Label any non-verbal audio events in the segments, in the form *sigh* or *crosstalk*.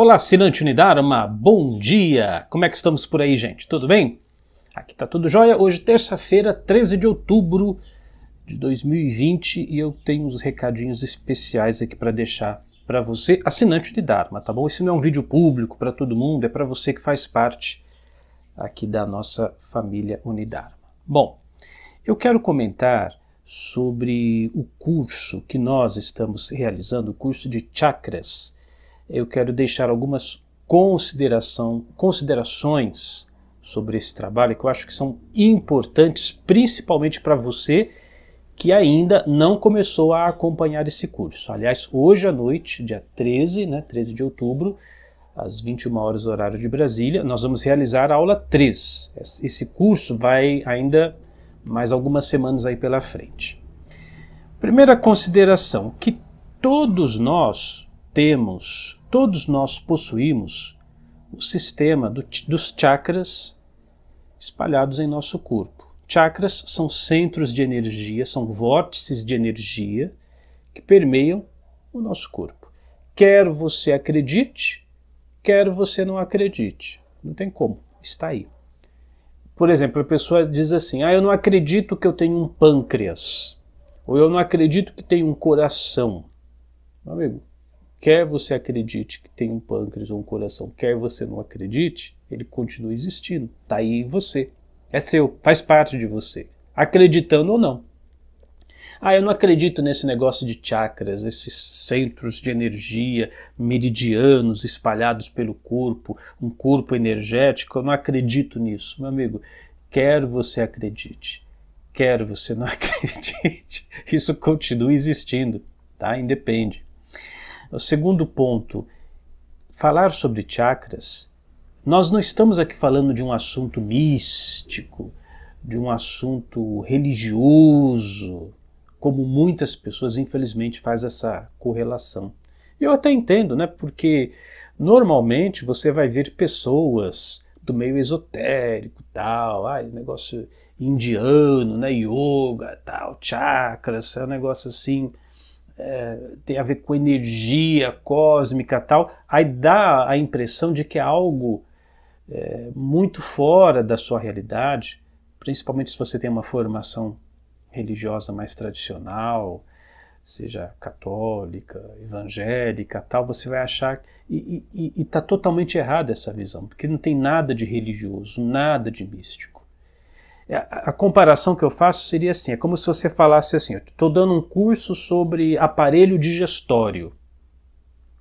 Olá, assinante Unidarma, bom dia! Como é que estamos por aí, gente? Tudo bem? Aqui tá tudo jóia. Hoje, terça-feira, 13 de outubro de 2020, e eu tenho uns recadinhos especiais aqui para deixar para você, assinante Unidarma, tá bom? Esse não é um vídeo público para todo mundo, é para você que faz parte aqui da nossa família Unidarma. Bom, eu quero comentar sobre o curso que nós estamos realizando, o curso de chakras eu quero deixar algumas consideração, considerações sobre esse trabalho que eu acho que são importantes, principalmente para você que ainda não começou a acompanhar esse curso. Aliás, hoje à noite, dia 13, né, 13 de outubro, às 21 horas horário de Brasília, nós vamos realizar a aula 3. Esse curso vai ainda mais algumas semanas aí pela frente. Primeira consideração, que todos nós temos, todos nós possuímos o sistema do, dos chakras espalhados em nosso corpo. Chakras são centros de energia, são vórtices de energia que permeiam o nosso corpo. Quer você acredite, quer você não acredite. Não tem como, está aí. Por exemplo, a pessoa diz assim: Ah, eu não acredito que eu tenho um pâncreas. Ou eu não acredito que tenho um coração. Meu amigo, Quer você acredite que tem um pâncreas ou um coração, quer você não acredite, ele continua existindo. Está aí em você. É seu, faz parte de você. Acreditando ou não. Ah, eu não acredito nesse negócio de chakras, esses centros de energia, meridianos espalhados pelo corpo, um corpo energético, eu não acredito nisso. Meu amigo, quer você acredite, quer você não *laughs* acredite, isso continua existindo, tá? Independe. O segundo ponto, falar sobre chakras, nós não estamos aqui falando de um assunto místico, de um assunto religioso, como muitas pessoas infelizmente faz essa correlação. Eu até entendo, né? Porque normalmente você vai ver pessoas do meio esotérico, tal, ai, negócio indiano, né, yoga, tal, chakras, é um negócio assim eh, tem a ver com energia cósmica tal, aí dá a impressão de que é algo é, muito fora da sua realidade, principalmente se você tem uma formação religiosa mais tradicional, seja católica, evangélica, tal, você vai achar e está totalmente errada essa visão, porque não tem nada de religioso, nada de místico. É, a comparação que eu faço seria assim: é como se você falasse assim, estou dando um curso sobre aparelho digestório.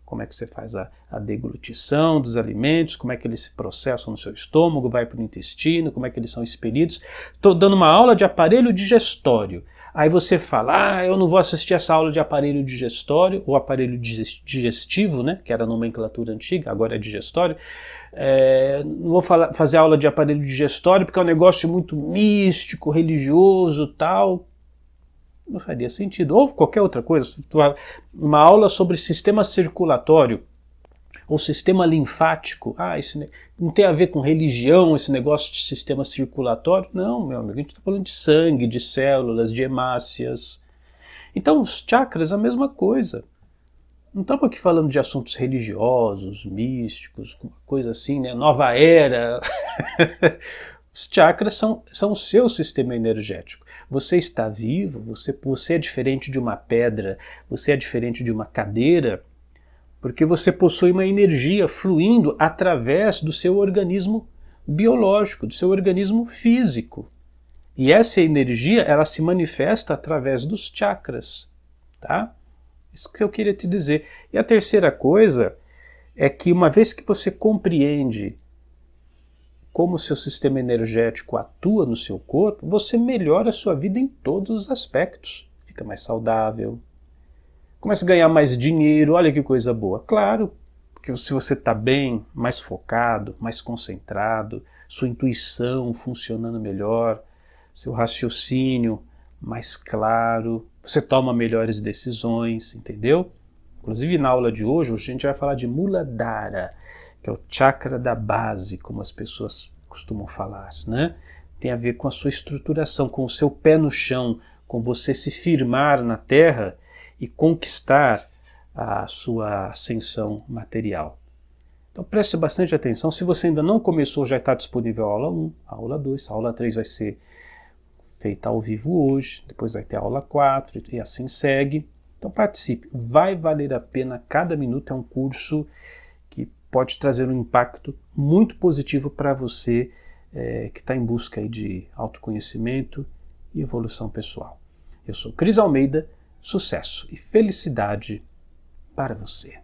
Como é que você faz a, a deglutição dos alimentos, como é que eles se processam no seu estômago, vai para o intestino, como é que eles são expelidos. Estou dando uma aula de aparelho digestório. Aí você fala, ah, eu não vou assistir essa aula de aparelho digestório, ou aparelho digestivo, né, que era a nomenclatura antiga, agora é digestório. É, não vou falar, fazer aula de aparelho digestório porque é um negócio muito místico, religioso tal. Não faria sentido. Ou qualquer outra coisa. Uma aula sobre sistema circulatório ou sistema linfático. Ah, esse não tem a ver com religião, esse negócio de sistema circulatório. Não, meu amigo, a gente está falando de sangue, de células, de hemácias. Então, os chakras, a mesma coisa. Não estamos aqui falando de assuntos religiosos, místicos, coisa assim, né? Nova era. *laughs* os chakras são, são o seu sistema energético. Você está vivo, você, você é diferente de uma pedra, você é diferente de uma cadeira, porque você possui uma energia fluindo através do seu organismo biológico, do seu organismo físico. E essa energia, ela se manifesta através dos chakras, tá? Isso que eu queria te dizer. E a terceira coisa é que uma vez que você compreende como o seu sistema energético atua no seu corpo, você melhora a sua vida em todos os aspectos. Fica mais saudável, Começa a ganhar mais dinheiro, olha que coisa boa. Claro, porque se você está bem, mais focado, mais concentrado, sua intuição funcionando melhor, seu raciocínio mais claro, você toma melhores decisões, entendeu? Inclusive na aula de hoje, a gente vai falar de Muladhara, que é o chakra da base, como as pessoas costumam falar, né? Tem a ver com a sua estruturação, com o seu pé no chão, com você se firmar na terra e conquistar a sua ascensão material. Então preste bastante atenção. Se você ainda não começou, já está disponível a aula 1, a aula 2, a aula 3 vai ser feita ao vivo hoje, depois vai ter a aula 4 e assim segue. Então participe, vai valer a pena, cada minuto é um curso que pode trazer um impacto muito positivo para você é, que está em busca de autoconhecimento e evolução pessoal. Eu sou Cris Almeida sucesso e felicidade para você.